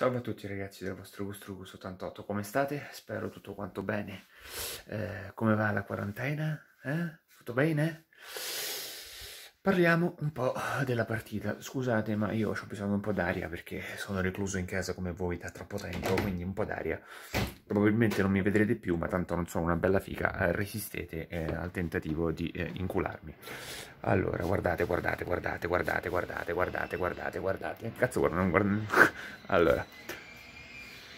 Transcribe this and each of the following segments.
Salve a tutti ragazzi del vostro Gusto Gusto 88, come state? Spero tutto quanto bene. Eh, come va la quarantena? Eh? Tutto bene? Parliamo un po' della partita. Scusate, ma io ho bisogno di un po' d'aria perché sono recluso in casa come voi da troppo tempo, quindi un po' d'aria. Probabilmente non mi vedrete più, ma tanto non sono una bella figa. Eh, resistete eh, al tentativo di eh, incularmi. Allora, guardate, guardate, guardate, guardate, guardate, guardate, guardate, guardate. Cazzo, guarda, non guarda. allora.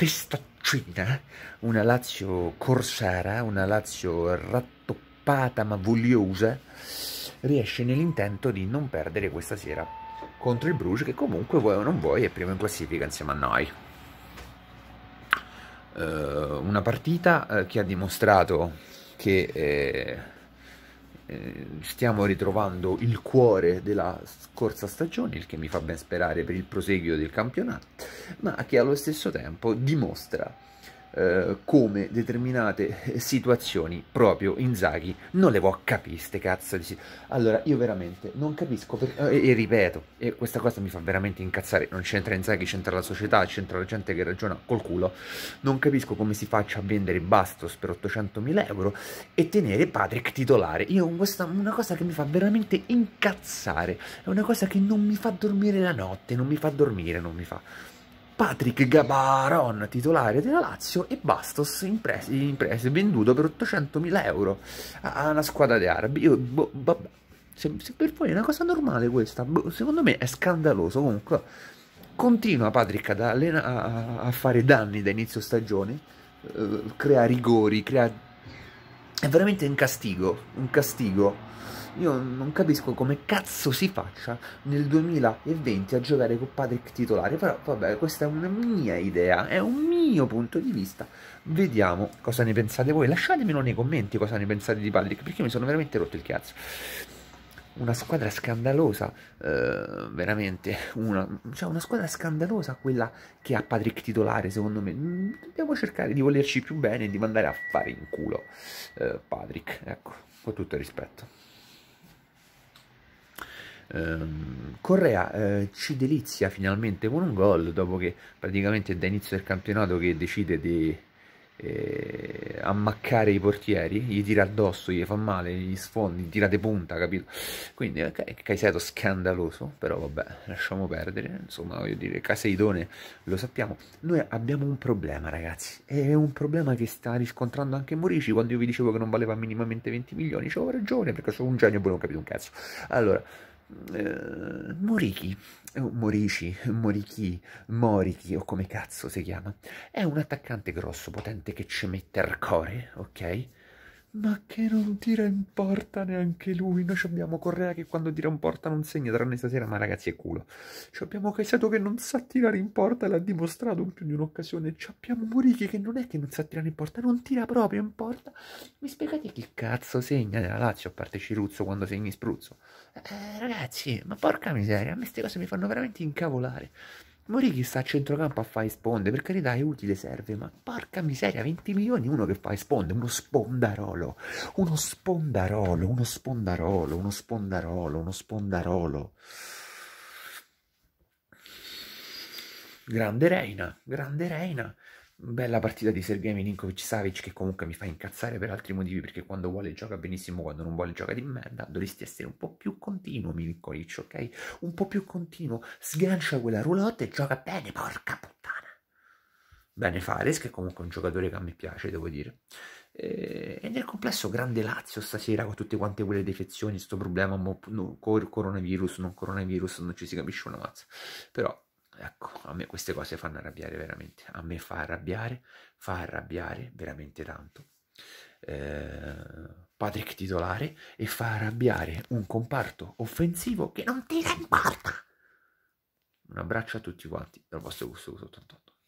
testaccina, una Lazio corsara, una Lazio rattoppata ma vogliosa, riesce nell'intento di non perdere questa sera contro il Bruges che comunque vuoi o non vuoi è primo in classifica insieme a noi. Eh, una partita eh, che ha dimostrato che... Eh, eh, stiamo ritrovando il cuore della scorsa stagione, il che mi fa ben sperare per il proseguio del campionato, ma che allo stesso tempo dimostra eh, come determinate situazioni proprio Inzaghi non le può capire ste cazzo di allora io veramente non capisco per... Eh, e, e, ripeto e questa cosa mi fa veramente incazzare non c'entra Inzaghi c'entra la società c'entra la gente che ragiona col culo non capisco come si faccia a vendere Bastos per 800.000 euro e tenere Patrick titolare io questa una cosa che mi fa veramente incazzare è una cosa che non mi fa dormire la notte non mi fa dormire non mi fa Patrick Gabaron, titolare della Lazio, e Bastos in, pre in prese, venduto per 800.000 euro a una squadra di arabi. Io, boh, vabbè, se, se per voi è una cosa normale questa, boh, secondo me è scandaloso. Comunque, continua Patrick ad a, a, fare danni da inizio stagione, eh, crea rigori, crea... è veramente un castigo, un castigo. Io non capisco come cazzo si faccia nel 2020 a giocare con Patrick titolare, però vabbè, questa è una mia idea, è un mio punto di vista. Vediamo cosa ne pensate voi. Lasciatemelo nei commenti cosa ne pensate di Patrick, perché mi sono veramente rotto il cazzo una squadra scandalosa, eh, veramente, una, cioè una squadra scandalosa quella che ha Patrick titolare, secondo me. Mm, dobbiamo cercare di volerci più bene e di mandare a fare in culo eh, Patrick, ecco, con tutto il rispetto. Ehm, Correa eh, ci delizia finalmente con un gol dopo che praticamente è da inizio del campionato che decide di eh, ammaccare i portieri, gli tira addosso, gli fa male, gli sfondi, gli tira di punta, capito? Quindi okay, eh, Caicedo scandaloso, però vabbè, lasciamo perdere, insomma voglio dire, Caseidone lo sappiamo. Noi abbiamo un problema ragazzi, è un problema che sta riscontrando anche Morici, quando io vi dicevo che non valeva minimamente 20 milioni, c'avevo ragione perché sono un genio e poi non ho capito un cazzo. Allora eh, Morichi, eh, Morici, Morichi, Morichi o come cazzo si chiama, è un attaccante grosso, potente che ci mette il core, ok? ma che non tira in porta neanche lui. Noi abbiamo Correa che quando tira in porta non segna, tranne stasera, ma ragazzi è culo. Ci abbiamo Caisato che non sa tirare in porta, l'ha dimostrato in più di un'occasione. Ci abbiamo Murichi che non è che non sa tirare in porta, non tira proprio in porta. Mi spiegate che cazzo segna della Lazio, a parte Ciruzzo quando segni Spruzzo? Eh, ragazzi, ma porca miseria, a me queste cose mi fanno veramente incavolare. Morichi sta a centrocampo a fare sponde, per carità è utile, serve, ma porca miseria, 20 milioni uno che fa sponde, uno spondarolo, uno spondarolo, uno spondarolo, uno spondarolo, uno spondarolo. Grande Reina, grande Reina. Bella partita di Sergei Milinkovic-Savic che comunque mi fa incazzare per altri motivi perché quando vuole gioca benissimo, quando non vuole gioca di merda. Dovresti essere un po' più continuo Milinkovic, ok? Un po' più continuo. Sgancia quella roulotte e gioca bene, porca puttana. Bene Fares che è comunque è un giocatore che a me piace, devo dire. E nel complesso grande Lazio stasera con tutte quante quelle defezioni, sto problema mo, no, coronavirus, non coronavirus, non ci si capisce una mazza. Però Ecco, a me queste cose fanno arrabbiare veramente. A me fa arrabbiare, fa arrabbiare veramente tanto. Eh, Patrick titolare e fa arrabbiare un comparto offensivo che non ti importa. Un abbraccio a tutti quanti dal vostro gusto 88.